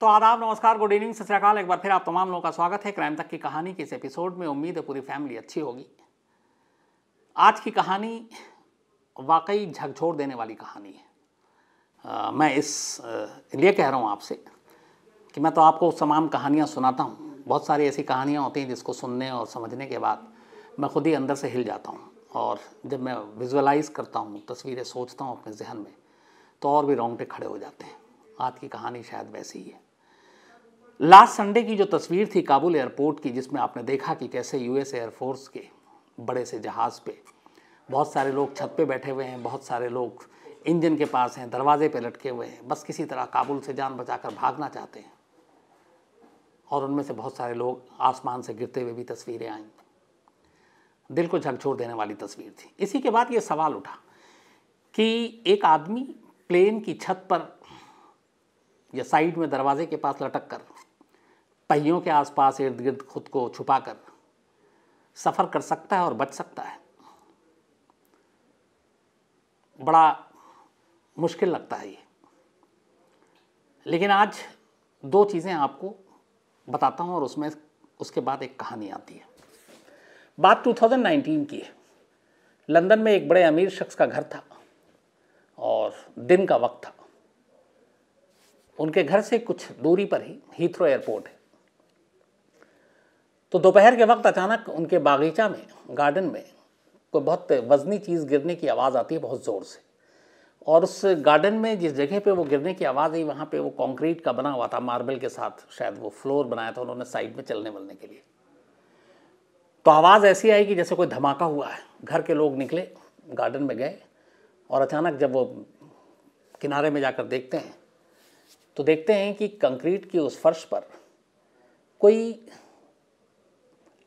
तो आदाब नमस्कार गुड इवनिंग सत एक बार फिर आप तमाम लोगों का स्वागत है क्राइम तक की कहानी के इस एपिसोड में उम्मीद है पूरी फैमिली अच्छी होगी आज की कहानी वाकई झकझोर देने वाली कहानी है आ, मैं इस लिए कह रहा हूँ आपसे कि मैं तो आपको तमाम कहानियाँ सुनाता हूँ बहुत सारी ऐसी कहानियाँ होती हैं जिसको सुनने और समझने के बाद मैं खुद ही अंदर से हिल जाता हूँ और जब मैं विजुअलाइज़ करता हूँ तस्वीरें सोचता हूँ अपने जहन में तो और भी रोंगटे खड़े हो जाते हैं आज की कहानी शायद वैसी ही है लास्ट संडे की जो तस्वीर थी काबुल एयरपोर्ट की जिसमें आपने देखा कि कैसे यूएस एयरफोर्स के बड़े से जहाज़ पे बहुत सारे लोग छत पे बैठे हुए हैं बहुत सारे लोग इंजन के पास हैं दरवाजे पे लटके हुए हैं बस किसी तरह काबुल से जान बचाकर भागना चाहते हैं और उनमें से बहुत सारे लोग आसमान से गिरते हुए भी तस्वीरें आईं दिल को झकझोर देने वाली तस्वीर थी इसी के बाद ये सवाल उठा कि एक आदमी प्लेन की छत पर या साइड में दरवाजे के पास लटक कर पहियों के आसपास इर्द गिर्द खुद को छुपा कर सफ़र कर सकता है और बच सकता है बड़ा मुश्किल लगता है ये लेकिन आज दो चीज़ें आपको बताता हूँ और उसमें उसके बाद एक कहानी आती है बात 2019 की है लंदन में एक बड़े अमीर शख्स का घर था और दिन का वक्त था उनके घर से कुछ दूरी पर ही हीथ्रो एयरपोर्ट है तो दोपहर के वक्त अचानक उनके बागीचा में गार्डन में कोई बहुत वजनी चीज़ गिरने की आवाज़ आती है बहुत ज़ोर से और उस गार्डन में जिस जगह पे वो गिरने की आवाज़ आई वहाँ पे वो कंक्रीट का बना हुआ था मार्बल के साथ शायद वो फ्लोर बनाया था उन्होंने साइड में चलने वलने के लिए तो आवाज़ ऐसी आई कि जैसे कोई धमाका हुआ है घर के लोग निकले गार्डन में गए और अचानक जब वो किनारे में जाकर देखते हैं तो देखते हैं कि कंक्रीट की उस फर्श पर कोई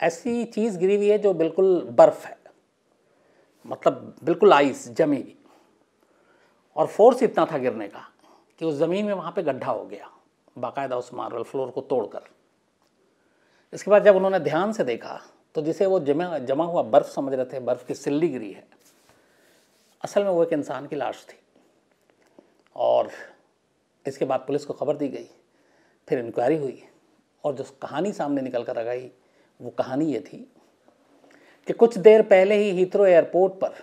ऐसी चीज़ गिरी हुई है जो बिल्कुल बर्फ़ है मतलब बिल्कुल आइस जमी हुई और फोर्स इतना था गिरने का कि उस ज़मीन में वहाँ पे गड्ढा हो गया बाकायदा उस मार्बल फ्लोर को तोड़कर इसके बाद जब उन्होंने ध्यान से देखा तो जिसे वो जमा जमा हुआ बर्फ़ समझ रहे थे बर्फ़ की सिल्ली गिरी है असल में वो एक इंसान की लाश थी और इसके बाद पुलिस को खबर दी गई फिर इंक्वायरी हुई और जो कहानी सामने निकल कर आ गई वो कहानी ये थी कि कुछ देर पहले ही हीथ्रो एयरपोर्ट पर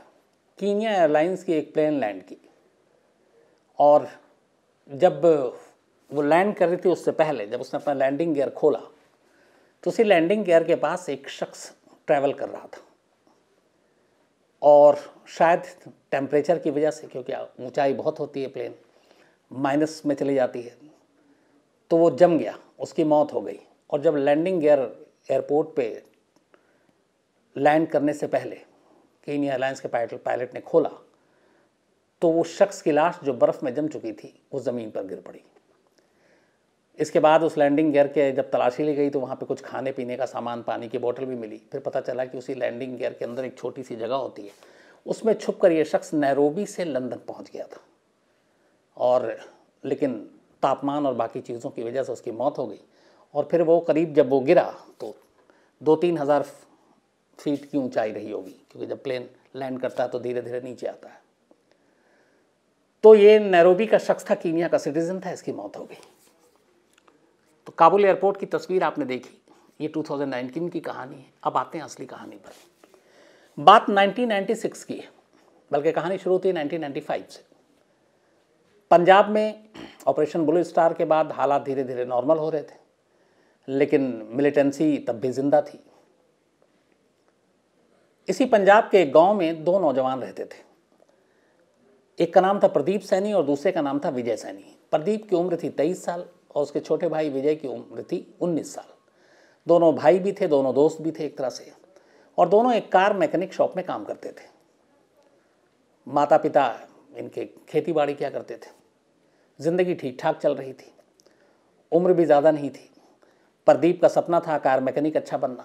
कीनिया एयरलाइंस की एक प्लेन लैंड की और जब वो लैंड कर रही थी उससे पहले जब उसने अपना लैंडिंग गियर खोला तो उसी लैंडिंग गियर के पास एक शख्स ट्रैवल कर रहा था और शायद टेम्परेचर की वजह से क्योंकि ऊंचाई बहुत होती है प्लेन माइनस में चली जाती है तो वो जम गया उसकी मौत हो गई और जब लैंडिंग गियर एयरपोर्ट पे लैंड करने से पहले केनिया एयरलाइंस के पायलट ने खोला तो वो शख्स की लाश जो बर्फ़ में जम चुकी थी वो ज़मीन पर गिर पड़ी इसके बाद उस लैंडिंग गियर के जब तलाशी ली गई तो वहाँ पे कुछ खाने पीने का सामान पानी की बोतल भी मिली फिर पता चला कि उसी लैंडिंग गियर के अंदर एक छोटी सी जगह होती है उसमें छुप कर ये शख्स नैरोबी से लंदन पहुँच गया था और लेकिन तापमान और बाकी चीज़ों की वजह से उसकी मौत हो गई और फिर वो करीब जब वो गिरा तो दो तीन हज़ार फीट की ऊंचाई रही होगी क्योंकि जब प्लेन लैंड करता है तो धीरे धीरे नीचे आता है तो ये नैरोबी का शख्स था कीनिया का सिटीज़न था इसकी मौत हो गई तो काबुल एयरपोर्ट की तस्वीर आपने देखी ये 2019 की कहानी है अब आते हैं असली कहानी पर बात 1996 की है बल्कि कहानी शुरू होती है 1995 से पंजाब में ऑपरेशन ब्लू स्टार के बाद हालात धीरे धीरे नॉर्मल हो रहे थे लेकिन मिलिटेंसी तब भी जिंदा थी इसी पंजाब के एक गांव में दो नौजवान रहते थे एक का नाम था प्रदीप सैनी और दूसरे का नाम था विजय सैनी प्रदीप की उम्र थी तेईस साल और उसके छोटे भाई विजय की उम्र थी उन्नीस साल दोनों भाई भी थे दोनों दोस्त भी थे एक तरह से और दोनों एक कार मैकेनिक शॉप में काम करते थे माता पिता इनके खेती बाड़ी क्या करते थे ज़िंदगी ठीक ठाक चल रही थी उम्र भी ज़्यादा नहीं थी प्रदीप का सपना था कार मैकेनिक अच्छा बनना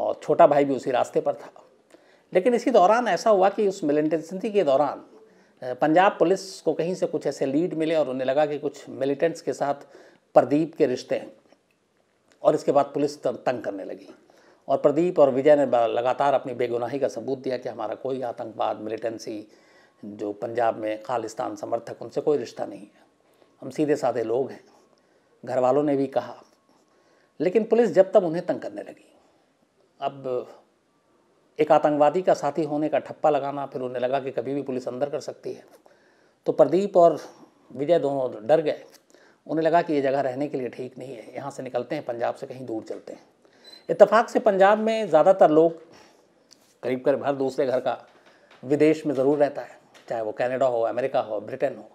और छोटा भाई भी उसी रास्ते पर था लेकिन इसी दौरान ऐसा हुआ कि उस मिलिटेंसी के दौरान पंजाब पुलिस को कहीं से कुछ ऐसे लीड मिले और उन्हें लगा कि कुछ मिलिटेंट्स के साथ प्रदीप के रिश्ते हैं और इसके बाद पुलिस तंग करने लगी और प्रदीप और विजय ने लगातार अपनी बेगुनाही का सबूत दिया कि हमारा कोई आतंकवाद मिलिटेंसी जो पंजाब में खालिस्तान समर्थक उनसे कोई रिश्ता नहीं है हम सीधे साधे लोग हैं घर वालों ने भी कहा लेकिन पुलिस जब तब उन्हें तंग करने लगी अब एक आतंकवादी का साथी होने का ठप्पा लगाना फिर उन्हें लगा कि कभी भी पुलिस अंदर कर सकती है तो प्रदीप और विजय दोनों डर गए उन्हें लगा कि ये जगह रहने के लिए ठीक नहीं है यहाँ से निकलते हैं पंजाब से कहीं दूर चलते हैं इतफाक़ से पंजाब में ज़्यादातर लोग करीब करीब हर दूसरे घर का विदेश में ज़रूर रहता है चाहे वो कैनेडा हो अमेरिका हो ब्रिटेन हो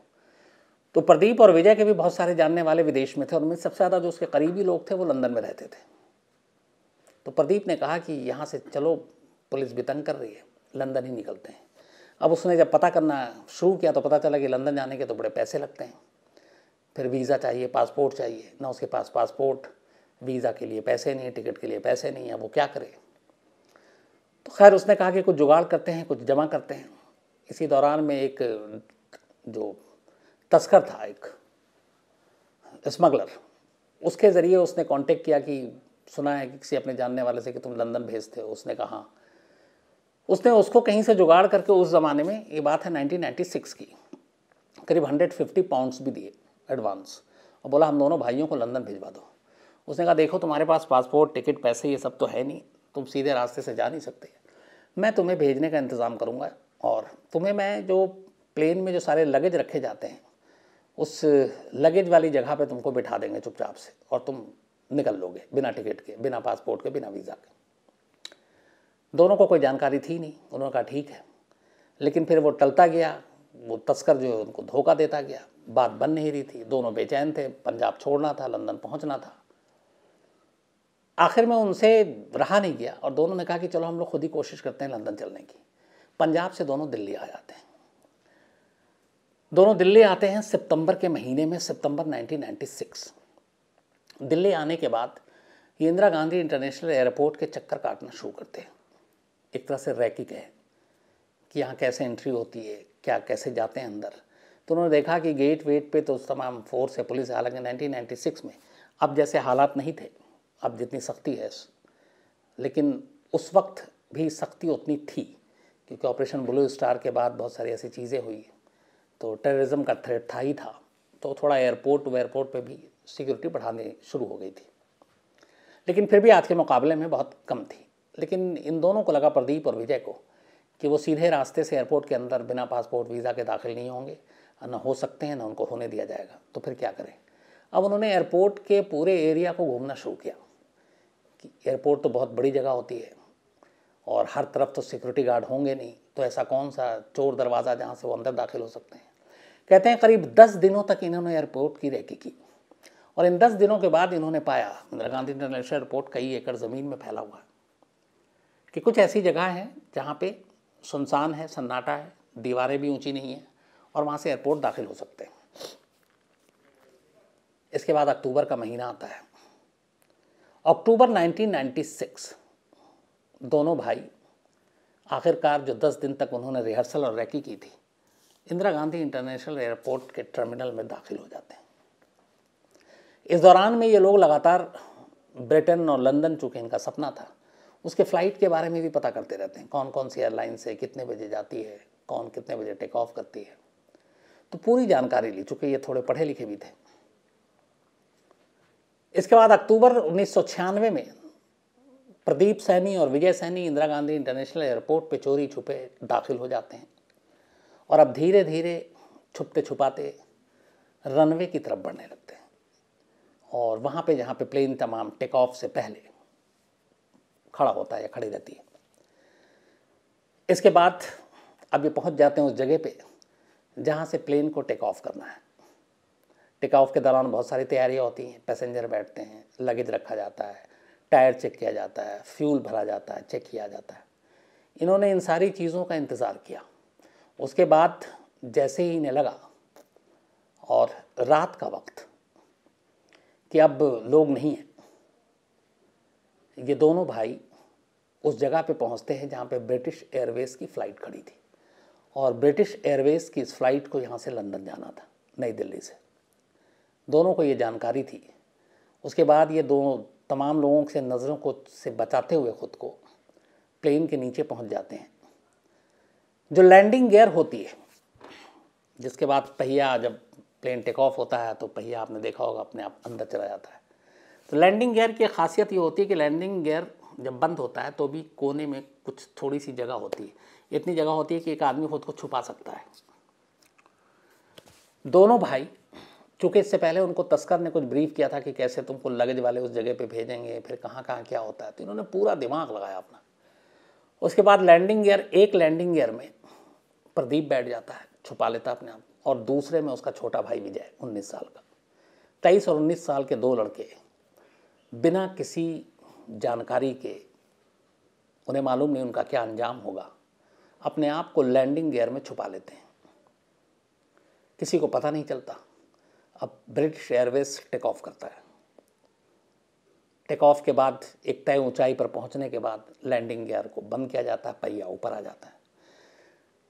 तो प्रदीप और विजय के भी बहुत सारे जानने वाले विदेश में थे और उनमें सबसे ज़्यादा जो उसके करीबी लोग थे वो लंदन में रहते थे तो प्रदीप ने कहा कि यहाँ से चलो पुलिस भी तंग कर रही है लंदन ही निकलते हैं अब उसने जब पता करना शुरू किया तो पता चला कि लंदन जाने के तो बड़े पैसे लगते हैं फिर वीज़ा चाहिए पासपोर्ट चाहिए ना उसके पास पासपोर्ट वीज़ा के लिए पैसे नहीं टिकट के लिए पैसे नहीं है वो क्या करे तो खैर उसने कहा कि कुछ जुगाड़ करते हैं कुछ जमा करते हैं इसी दौरान में एक जो तस्कर था एक स्मगलर उसके ज़रिए उसने कांटेक्ट किया कि सुना है कि किसी अपने जानने वाले से कि तुम लंदन भेजते हो उसने कहा उसने उसको कहीं से जुगाड़ करके उस ज़माने में ये बात है 1996 की करीब 150 पाउंड्स भी दिए एडवांस और बोला हम दोनों भाइयों को लंदन भिजवा दो उसने कहा देखो तुम्हारे पास पासपोर्ट टिकट पैसे ये सब तो है नहीं तुम सीधे रास्ते से जा नहीं सकते मैं तुम्हें भेजने का इंतज़ाम करूँगा और तुम्हें मैं जो प्लेन में जो सारे लगेज रखे जाते हैं उस लगेज वाली जगह पे तुमको बिठा देंगे चुपचाप से और तुम निकल लोगे बिना टिकट के बिना पासपोर्ट के बिना वीज़ा के दोनों को कोई जानकारी थी नहीं उन्होंने कहा ठीक है लेकिन फिर वो टलता गया वो तस्कर जो है उनको धोखा देता गया बात बन नहीं रही थी दोनों बेचैन थे पंजाब छोड़ना था लंदन पहुंचना था आखिर में उनसे रहा नहीं गया और दोनों ने कहा कि चलो हम लोग खुद ही कोशिश करते हैं लंदन चलने की पंजाब से दोनों दिल्ली आ जाते हैं दोनों दिल्ली आते हैं सितंबर के महीने में सितंबर 1996 दिल्ली आने के बाद ये इंदिरा गांधी इंटरनेशनल एयरपोर्ट के चक्कर काटना शुरू करते हैं एक तरह से रैकिक है कि यहाँ कैसे एंट्री होती है क्या कैसे जाते हैं अंदर तो उन्होंने देखा कि गेट वेट पे तो तमाम फोर्स है पुलिस हालांकि नाइनटीन में अब जैसे हालात नहीं थे अब जितनी सख्ती है लेकिन उस वक्त भी सख्ती उतनी थी क्योंकि ऑपरेशन ब्लू स्टार के बाद बहुत सारी ऐसी चीज़ें हुई तो टेररिज्म का थ्रेट था ही था तो थोड़ा एयरपोर्ट वेयरपोर्ट पे भी सिक्योरिटी बढ़ाने शुरू हो गई थी लेकिन फिर भी आज के मुकाबले में बहुत कम थी लेकिन इन दोनों को लगा प्रदीप और विजय को कि वो सीधे रास्ते से एयरपोर्ट के अंदर बिना पासपोर्ट वीज़ा के दाखिल नहीं होंगे न हो सकते हैं ना उनको होने दिया जाएगा तो फिर क्या करें अब उन्होंने एयरपोर्ट के पूरे एरिया को घूमना शुरू किया कि एयरपोर्ट तो बहुत बड़ी जगह होती है और हर तरफ तो सिक्योरिटी गार्ड होंगे नहीं तो ऐसा कौन सा चोर दरवाज़ा जहाँ से वो अंदर दाखिल हो सकते हैं कहते हैं करीब दस दिनों तक इन्होंने एयरपोर्ट की रैकी की और इन दस दिनों के बाद इन्होंने पाया इंदिरा गांधी इंटरनेशनल एयरपोर्ट कई एकड़ ज़मीन में फैला हुआ है कि कुछ ऐसी जगह है जहाँ पे सुनसान है सन्नाटा है दीवारें भी ऊंची नहीं हैं और वहाँ से एयरपोर्ट दाखिल हो सकते हैं इसके बाद अक्टूबर का महीना आता है अक्टूबर 1996 दोनों भाई आखिरकार जो 10 दिन तक उन्होंने रिहर्सल और रैकी की थी इंदिरा गांधी इंटरनेशनल एयरपोर्ट के टर्मिनल में दाखिल हो जाते हैं इस दौरान में ये लोग लगातार ब्रिटेन और लंदन चूँकि इनका सपना था उसके फ़्लाइट के बारे में भी पता करते रहते हैं कौन कौन सी एयरलाइन से कितने बजे जाती है कौन कितने बजे टेक ऑफ करती है तो पूरी जानकारी ली चूँकि ये थोड़े पढ़े लिखे भी थे इसके बाद अक्टूबर उन्नीस में प्रदीप सैनी और विजय सैनी इंदिरा गांधी इंटरनेशनल एयरपोर्ट पे चोरी छुपे दाखिल हो जाते हैं और अब धीरे धीरे छुपते छुपाते रनवे की तरफ बढ़ने लगते हैं और वहाँ पे जहाँ पे प्लेन तमाम टेक ऑफ से पहले खड़ा होता है या खड़ी रहती है इसके बाद अब ये पहुँच जाते हैं उस जगह पे जहाँ से प्लेन को टेक ऑफ करना है टेक ऑफ के दौरान बहुत सारी तैयारियाँ होती हैं पैसेंजर बैठते हैं लगेज रखा जाता है टायर चेक किया जाता है फ्यूल भरा जाता है चेक किया जाता है इन्होंने इन सारी चीज़ों का इंतज़ार किया उसके बाद जैसे ही इन्हें लगा और रात का वक्त कि अब लोग नहीं हैं ये दोनों भाई उस जगह पे पहुंचते हैं जहाँ पे ब्रिटिश एयरवेज़ की फ़्लाइट खड़ी थी और ब्रिटिश एयरवेज़ की इस फ्लाइट को यहाँ से लंदन जाना था नई दिल्ली से दोनों को ये जानकारी थी उसके बाद ये दोनों तमाम लोगों से नज़रों को से बचाते हुए ख़ुद को प्लेन के नीचे पहुँच जाते हैं जो लैंडिंग गियर होती है जिसके बाद पहिया जब प्लेन टेक ऑफ होता है तो पहिया आपने देखा होगा अपने आप अंदर चला जाता है तो लैंडिंग गियर की खासियत ये होती है कि लैंडिंग गियर जब बंद होता है तो भी कोने में कुछ थोड़ी सी जगह होती है इतनी जगह होती है कि एक आदमी खुद को छुपा सकता है दोनों भाई चूँकि इससे पहले उनको तस्कर ने कुछ ब्रीफ किया था कि कैसे तुमको लगेज वाले उस जगह पे भेजेंगे फिर कहाँ कहाँ क्या होता है तो इन्होंने पूरा दिमाग लगाया अपना उसके बाद लैंडिंग गियर एक लैंडिंग गियर में प्रदीप बैठ जाता है छुपा लेता अपने आप और दूसरे में उसका छोटा भाई विजय उन्नीस साल का तेईस और उन्नीस साल के दो लड़के बिना किसी जानकारी के उन्हें मालूम नहीं उनका क्या अंजाम होगा अपने आप को लैंडिंग गियर में छुपा लेते हैं किसी को पता नहीं चलता अब ब्रिटिश एयरवेज टेक ऑफ करता है टेक ऑफ के बाद एक तय ऊंचाई पर पहुंचने के बाद लैंडिंग गियर को बंद किया जाता है पहिया ऊपर आ जाता है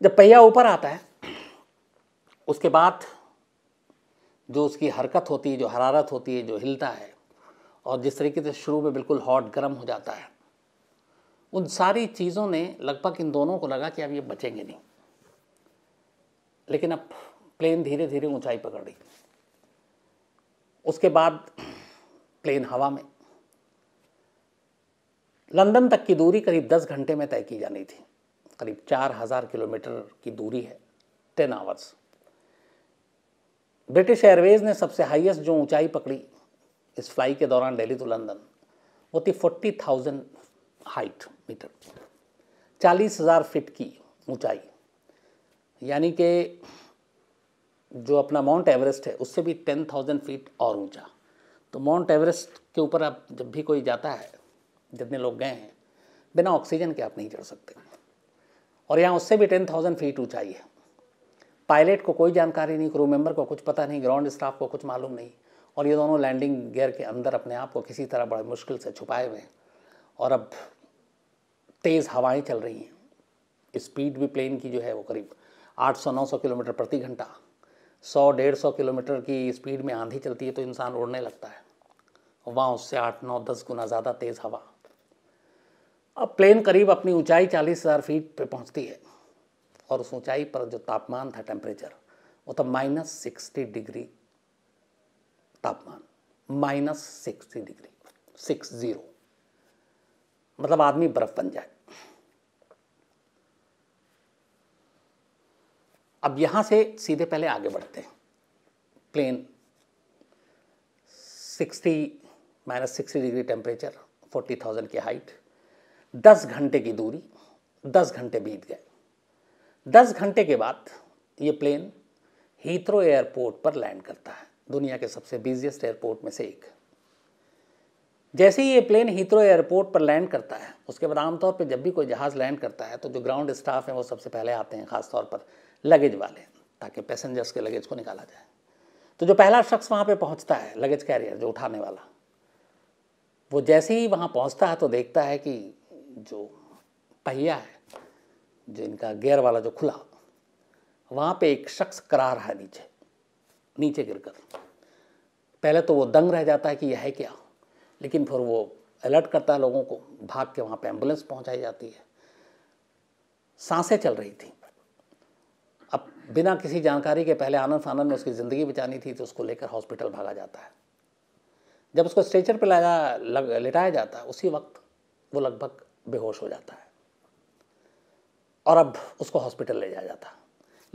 जब पहिया ऊपर आता है उसके बाद जो उसकी हरकत होती है जो हरारत होती है जो हिलता है और जिस तरीके से शुरू में बिल्कुल हॉट गर्म हो जाता है उन सारी चीज़ों ने लगभग इन दोनों को लगा कि अब ये बचेंगे नहीं लेकिन अब प्लेन धीरे धीरे ऊंचाई पकड़ रही उसके बाद प्लेन हवा में लंदन तक की दूरी करीब दस घंटे में तय की जानी थी करीब चार हज़ार किलोमीटर की दूरी है टेन आवर्स ब्रिटिश एयरवेज़ ने सबसे हाईएस्ट जो ऊंचाई पकड़ी इस फ्लाई के दौरान डेली टू तो लंदन वो थी फोर्टी थाउजेंड हाइट मीटर चालीस हज़ार फिट की ऊंचाई यानी कि जो अपना माउंट एवरेस्ट है उससे भी टेन थाउजेंड फीट और ऊंचा तो माउंट एवरेस्ट के ऊपर आप जब भी कोई जाता है जितने लोग गए हैं बिना ऑक्सीजन के आप नहीं चढ़ सकते और यहाँ उससे भी टेन थाउजेंड फीट ऊँचाई है पायलट को कोई जानकारी नहीं क्रू मेंबर को कुछ पता नहीं ग्राउंड स्टाफ को कुछ मालूम नहीं और ये दोनों लैंडिंग गियर के अंदर अपने आप को किसी तरह बड़े मुश्किल से छुपाए हुए हैं और अब तेज़ हवाएं चल रही हैं स्पीड भी प्लेन की जो है वो करीब 800-900 किलोमीटर प्रति घंटा 100-150 किलोमीटर की स्पीड में आंधी चलती है तो इंसान उड़ने लगता है वहाँ उससे आठ नौ दस गुना ज़्यादा तेज़ हवा अब प्लेन करीब अपनी ऊंचाई चालीस हज़ार फीट पे पहुंचती है और उस ऊंचाई पर जो तापमान था टेम्परेचर वो था माइनस सिक्सटी डिग्री तापमान minus sixty degree six zero मतलब आदमी बर्फ़ बन जाए अब यहाँ से सीधे पहले आगे बढ़ते हैं plane sixty minus sixty degree temperature forty thousand की हाइट दस घंटे की दूरी दस घंटे बीत गए दस घंटे के बाद ये प्लेन हीथ्रो एयरपोर्ट पर लैंड करता है दुनिया के सबसे बिजिएस्ट एयरपोर्ट में से एक जैसे ही ये प्लेन हीथ्रो एयरपोर्ट पर लैंड करता है उसके बाद आमतौर पर जब भी कोई जहाज़ लैंड करता है तो जो ग्राउंड स्टाफ हैं वो सबसे पहले आते हैं ख़ासतौर पर लगेज वाले ताकि पैसेंजर्स के लगेज को निकाला जाए तो जो पहला शख्स वहाँ पर पहुँचता है लगेज कैरियर जो उठाने वाला वो जैसे ही वहाँ पहुँचता है तो देखता है कि जो पहिया है जिनका गेयर वाला जो खुला वहाँ पे एक शख्स करार है नीचे नीचे गिरकर पहले तो वो दंग रह जाता है कि यह है क्या लेकिन फिर वो अलर्ट करता है लोगों को भाग के वहाँ पे एम्बुलेंस पहुँचाई जाती है सांसें चल रही थी अब बिना किसी जानकारी के पहले आनंद फानंद में उसकी ज़िंदगी बचानी थी तो उसको लेकर हॉस्पिटल भागा जाता है जब उसको स्ट्रेचर पर लगा लग, लिटाया जाता है उसी वक्त वो लगभग बेहोश हो जाता है और अब उसको हॉस्पिटल ले जाया जाता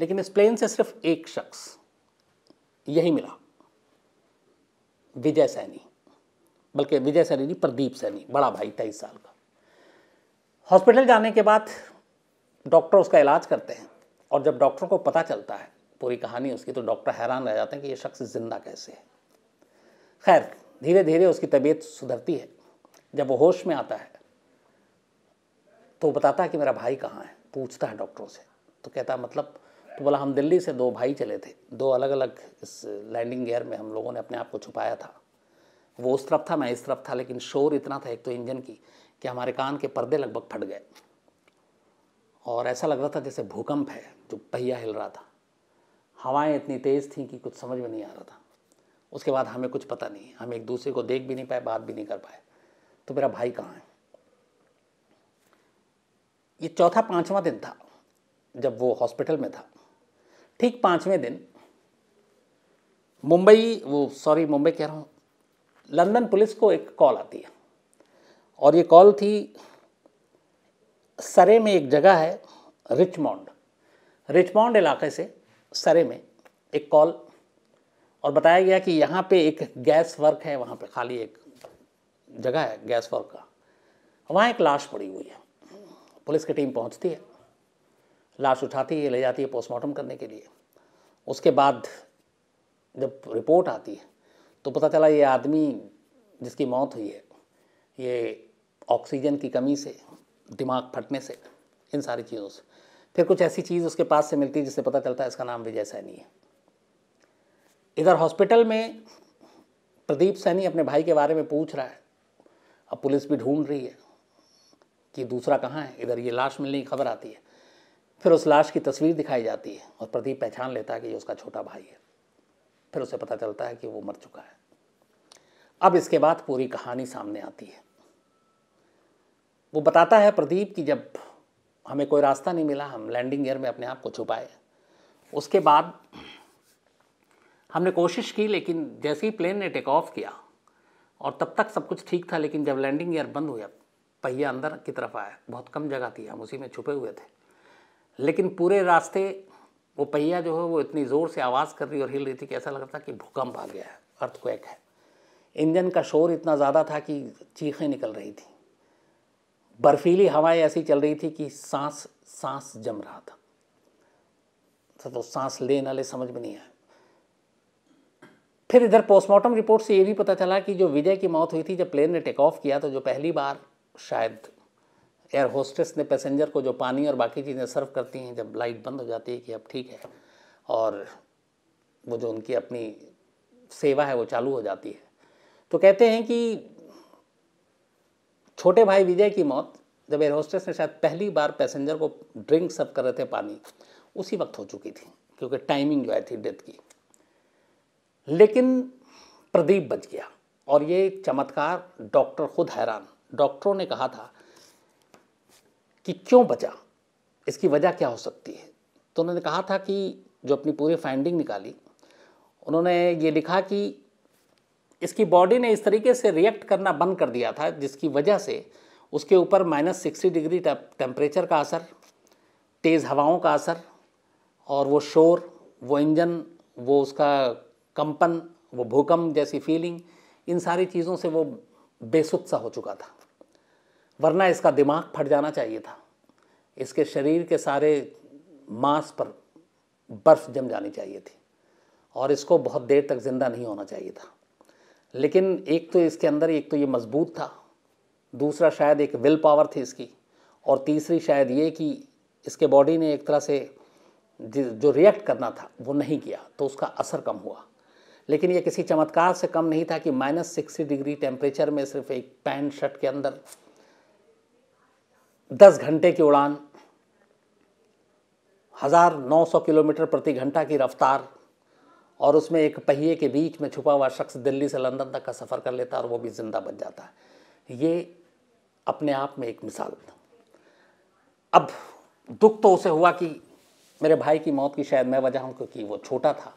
लेकिन इस प्लेन से सिर्फ एक शख्स यही मिला विजय सैनी बल्कि विजय सैनी नहीं प्रदीप सैनी बड़ा भाई तेईस साल का हॉस्पिटल जाने के बाद डॉक्टर उसका इलाज करते हैं और जब डॉक्टर को पता चलता है पूरी कहानी उसकी तो डॉक्टर हैरान रह जाते हैं कि ये शख्स ज़िंदा कैसे है खैर धीरे धीरे उसकी तबीयत सुधरती है जब वो होश में आता है तो बताता है कि मेरा भाई कहाँ है पूछता है डॉक्टरों से तो कहता मतलब तो बोला हम दिल्ली से दो भाई चले थे दो अलग अलग इस लैंडिंग गियर में हम लोगों ने अपने आप को छुपाया था वो उस तरफ था मैं इस तरफ था लेकिन शोर इतना था एक तो इंजन की कि हमारे कान के पर्दे लगभग फट गए और ऐसा लग रहा था जैसे भूकंप है जो पहिया हिल रहा था हवाएं इतनी तेज़ थी कि कुछ समझ में नहीं आ रहा था उसके बाद हमें कुछ पता नहीं हम एक दूसरे को देख भी नहीं पाए बात भी नहीं कर पाए तो मेरा भाई कहाँ है ये चौथा पाँचवा दिन था जब वो हॉस्पिटल में था ठीक पाँचवें दिन मुंबई वो सॉरी मुंबई कह रहा हूँ लंदन पुलिस को एक कॉल आती है और ये कॉल थी सरे में एक जगह है रिचमॉन्ड रिचमॉन्ड इलाके से सरे में एक कॉल और बताया गया कि यहाँ पे एक गैस वर्क है वहाँ पे खाली एक जगह है गैस वर्क का वहाँ एक लाश पड़ी हुई है पुलिस की टीम पहुंचती है लाश उठाती है ले जाती है पोस्टमार्टम करने के लिए उसके बाद जब रिपोर्ट आती है तो पता चला ये आदमी जिसकी मौत हुई है ये ऑक्सीजन की कमी से दिमाग फटने से इन सारी चीज़ों से फिर कुछ ऐसी चीज़ उसके पास से मिलती है जिससे पता चलता है इसका नाम विजय सैनी है इधर हॉस्पिटल में प्रदीप सैनी अपने भाई के बारे में पूछ रहा है अब पुलिस भी ढूंढ रही है कि दूसरा कहाँ है इधर ये लाश मिलने की खबर आती है फिर उस लाश की तस्वीर दिखाई जाती है और प्रदीप पहचान लेता है कि ये उसका छोटा भाई है फिर उसे पता चलता है कि वो मर चुका है अब इसके बाद पूरी कहानी सामने आती है वो बताता है प्रदीप कि जब हमें कोई रास्ता नहीं मिला हम लैंडिंग गियर में अपने आप को छुपाए उसके बाद हमने कोशिश की लेकिन जैसे ही प्लेन ने टेक ऑफ किया और तब तक सब कुछ ठीक था लेकिन जब लैंडिंग गियर बंद हुआ पहिया अंदर की तरफ आया बहुत कम जगह थी हम उसी में छुपे हुए थे लेकिन पूरे रास्ते वो पहिया जो है वो इतनी ज़ोर से आवाज़ कर रही और हिल रही थी कि ऐसा लग रहा था कि भूकंप आ गया है अर्थक्वेक है इंजन का शोर इतना ज़्यादा था कि चीखें निकल रही थी बर्फीली हवाएं ऐसी चल रही थी कि सांस सांस जम रहा था तो, तो सांस ले ना ले समझ में नहीं आया फिर इधर पोस्टमार्टम रिपोर्ट से ये भी पता चला कि जो विजय की मौत हुई थी जब प्लेन ने टेक ऑफ किया तो जो पहली बार शायद एयर होस्टेस ने पैसेंजर को जो पानी और बाकी चीज़ें सर्व करती हैं जब लाइट बंद हो जाती है कि अब ठीक है और वो जो उनकी अपनी सेवा है वो चालू हो जाती है तो कहते हैं कि छोटे भाई विजय की मौत जब एयर होस्टेस ने शायद पहली बार पैसेंजर को ड्रिंक सर्व कर रहे थे पानी उसी वक्त हो चुकी थी क्योंकि टाइमिंग जो आई थी डेथ की लेकिन प्रदीप बच गया और ये चमत्कार डॉक्टर खुद हैरान डॉक्टरों ने कहा था कि क्यों बचा इसकी वजह क्या हो सकती है तो उन्होंने कहा था कि जो अपनी पूरी फाइंडिंग निकाली उन्होंने ये लिखा कि इसकी बॉडी ने इस तरीके से रिएक्ट करना बंद कर दिया था जिसकी वजह से उसके ऊपर माइनस सिक्सटी डिग्री टेम्परेचर का असर तेज़ हवाओं का असर और वो शोर वो इंजन वो उसका कंपन वो भूकंप जैसी फीलिंग इन सारी चीज़ों से वो बेसुत सा हो चुका था वरना इसका दिमाग फट जाना चाहिए था इसके शरीर के सारे मांस पर बर्फ़ जम जानी चाहिए थी और इसको बहुत देर तक ज़िंदा नहीं होना चाहिए था लेकिन एक तो इसके अंदर एक तो ये मजबूत था दूसरा शायद एक विल पावर थी इसकी और तीसरी शायद ये कि इसके बॉडी ने एक तरह से जो रिएक्ट करना था वो नहीं किया तो उसका असर कम हुआ लेकिन ये किसी चमत्कार से कम नहीं था कि माइनस सिक्सटी डिग्री टेम्परेचर में सिर्फ एक पैंट शर्ट के अंदर दस घंटे की उड़ान हज़ार नौ सौ किलोमीटर प्रति घंटा की रफ्तार और उसमें एक पहिए के बीच में छुपा हुआ शख्स दिल्ली से लंदन तक का सफ़र कर लेता है और वो भी ज़िंदा बच जाता है ये अपने आप में एक मिसाल अब दुख तो उसे हुआ कि मेरे भाई की मौत की शायद मैं वजह हूँ क्योंकि वो छोटा था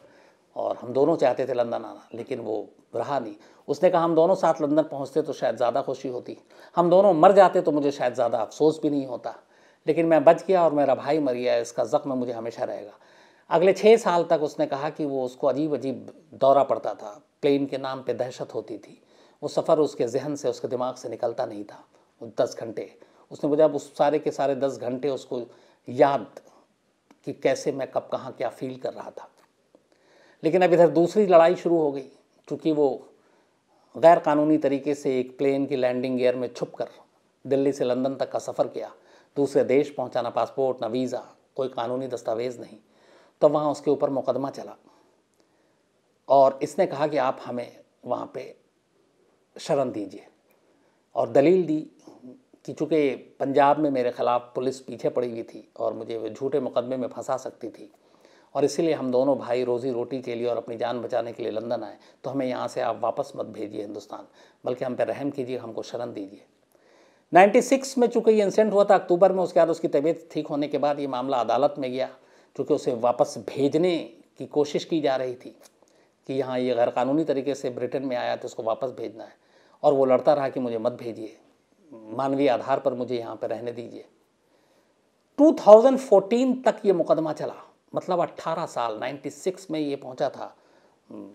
और हम दोनों चाहते थे लंदन आना लेकिन वो रहा नहीं उसने कहा हम दोनों साथ लंदन पहुंचते तो शायद ज़्यादा खुशी होती हम दोनों मर जाते तो मुझे शायद ज़्यादा अफसोस भी नहीं होता लेकिन मैं बच गया और मेरा भाई मर गया इसका ज़ख्म मुझे हमेशा रहेगा अगले छः साल तक उसने कहा कि वो उसको अजीब अजीब दौरा पड़ता था प्लेन के नाम पर दहशत होती थी वो सफ़र उसके जहन से उसके दिमाग से निकलता नहीं था वो दस घंटे उसने मुझे अब उस सारे के सारे दस घंटे उसको याद कि कैसे मैं कब कहाँ क्या फ़ील कर रहा था लेकिन अब इधर दूसरी लड़ाई शुरू हो गई चूँकि वो गैर कानूनी तरीके से एक प्लेन की लैंडिंग गेयर में छुप कर दिल्ली से लंदन तक का सफ़र किया दूसरे देश पहुँचाना ना पासपोर्ट ना वीज़ा कोई कानूनी दस्तावेज़ नहीं तो वहाँ उसके ऊपर मुकदमा चला और इसने कहा कि आप हमें वहाँ पे शरण दीजिए और दलील दी कि चूँकि पंजाब में मेरे ख़िलाफ़ पुलिस पीछे पड़ी हुई थी और मुझे झूठे मुकदमे में फंसा सकती थी और इसीलिए हम दोनों भाई रोज़ी रोटी के लिए और अपनी जान बचाने के लिए लंदन आए तो हमें यहाँ से आप वापस मत भेजिए हिंदुस्तान बल्कि हम पे रहम कीजिए हमको शरण दीजिए 96 में चूँकि ये इंसिडेंट हुआ था अक्टूबर में उसके बाद उसकी तबीयत ठीक होने के बाद ये मामला अदालत में गया चूँकि उसे वापस भेजने की कोशिश की जा रही थी कि यहाँ ये गैरकानूनी तरीके से ब्रिटेन में आया तो उसको वापस भेजना है और वो लड़ता रहा कि मुझे मत भेजिए मानवीय आधार पर मुझे यहाँ पर रहने दीजिए 2014 तक ये मुकदमा चला मतलब 18 साल 96 में ये पहुंचा था हम्म,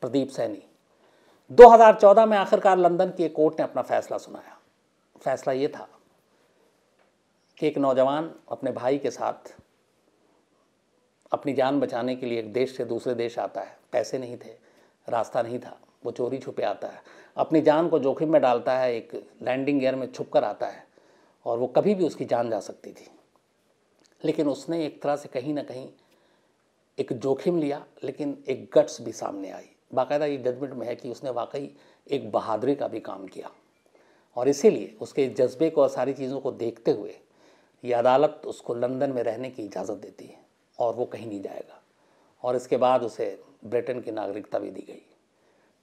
प्रदीप सैनी 2014 में आखिरकार लंदन की एक कोर्ट ने अपना फैसला सुनाया फैसला ये था कि एक नौजवान अपने भाई के साथ अपनी जान बचाने के लिए एक देश से दूसरे देश आता है पैसे नहीं थे रास्ता नहीं था वो चोरी छुपे आता है अपनी जान को जोखिम में डालता है एक लैंडिंग एयर में छुप कर आता है और वो कभी भी उसकी जान जा सकती थी लेकिन उसने एक तरह से कहीं ना कहीं एक जोखिम लिया लेकिन एक गट्स भी सामने आई बाकायदा ये जजमेंट में है कि उसने वाकई एक बहादुरी का भी काम किया और इसीलिए उसके जज्बे को और सारी चीज़ों को देखते हुए ये अदालत उसको लंदन में रहने की इजाज़त देती है और वो कहीं नहीं जाएगा और इसके बाद उसे ब्रिटेन की नागरिकता भी दी गई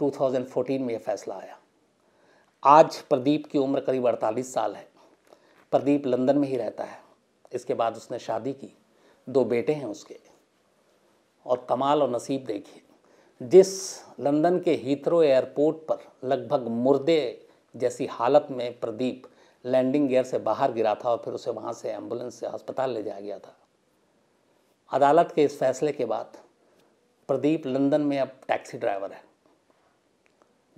2014 में यह फैसला आया आज प्रदीप की उम्र करीब अड़तालीस साल है प्रदीप लंदन में ही रहता है इसके बाद उसने शादी की दो बेटे हैं उसके और कमाल और नसीब देखिए जिस लंदन के हीथ्रो एयरपोर्ट पर लगभग मुर्दे जैसी हालत में प्रदीप लैंडिंग गियर से बाहर गिरा था और फिर उसे वहाँ से एम्बुलेंस से अस्पताल ले जाया गया था अदालत के इस फैसले के बाद प्रदीप लंदन में अब टैक्सी ड्राइवर है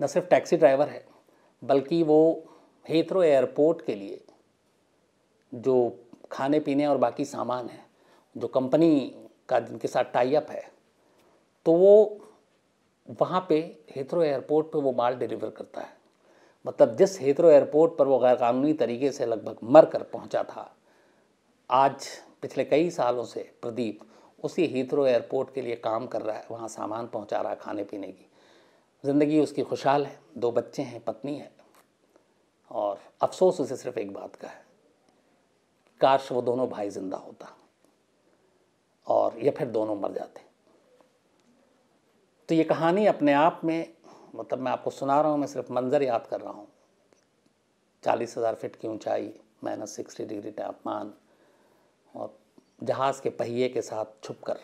न सिर्फ टैक्सी ड्राइवर है बल्कि वो हीथरो एयरपोर्ट के लिए जो खाने पीने और बाकी सामान है जो कंपनी का जिनके साथ टाइप है तो वो वहाँ पे हेथरो एयरपोर्ट पे वो माल डिलीवर करता है मतलब जिस हेथरो एयरपोर्ट पर वो गैरकानूनी तरीके से लगभग मर कर पहुँचा था आज पिछले कई सालों से प्रदीप उसी हीथ्रो एयरपोर्ट के लिए काम कर रहा है वहाँ सामान पहुँचा रहा है खाने पीने की ज़िंदगी उसकी खुशहाल है दो बच्चे हैं पत्नी है और अफसोस उसे सिर्फ एक बात का है काश वो दोनों भाई जिंदा होता और ये फिर दोनों मर जाते तो ये कहानी अपने आप में मतलब मैं आपको सुना रहा हूँ मैं सिर्फ मंज़र याद कर रहा हूँ चालीस हज़ार फिट की ऊंचाई माइनस सिक्सटी डिग्री तापमान और जहाज़ के पहिए के साथ छुप कर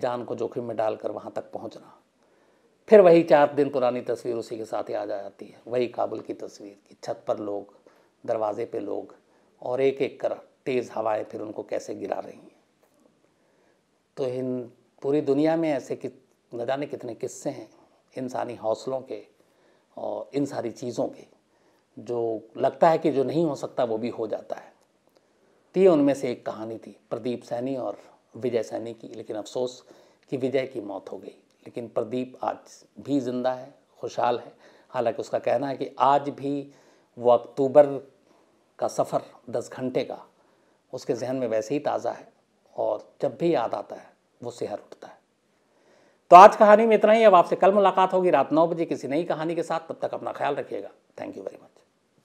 जान को जोखिम में डालकर वहाँ तक पहुँचना फिर वही चार दिन पुरानी तस्वीर उसी के साथ याद आ जाती है वही काबुल की तस्वीर कि छत पर लोग दरवाजे पे लोग और एक एक कर तेज़ हवाएं फिर उनको कैसे गिरा रही हैं तो इन पूरी दुनिया में ऐसे कि न जाने कितने किस्से हैं इंसानी हौसलों के और इन सारी चीज़ों के जो लगता है कि जो नहीं हो सकता वो भी हो जाता है तो ये उनमें से एक कहानी थी प्रदीप सैनी और विजय सैनी की लेकिन अफसोस कि विजय की मौत हो गई लेकिन प्रदीप आज भी ज़िंदा है खुशहाल है हालांकि उसका कहना है कि आज भी वो अक्टूबर का सफ़र दस घंटे का उसके जहन में वैसे ही ताज़ा है और जब भी याद आता है वो सेहर उठता है तो आज कहानी में इतना ही अब आपसे कल मुलाकात होगी रात नौ बजे किसी नई कहानी के साथ तब तक अपना ख्याल रखिएगा थैंक यू वेरी मच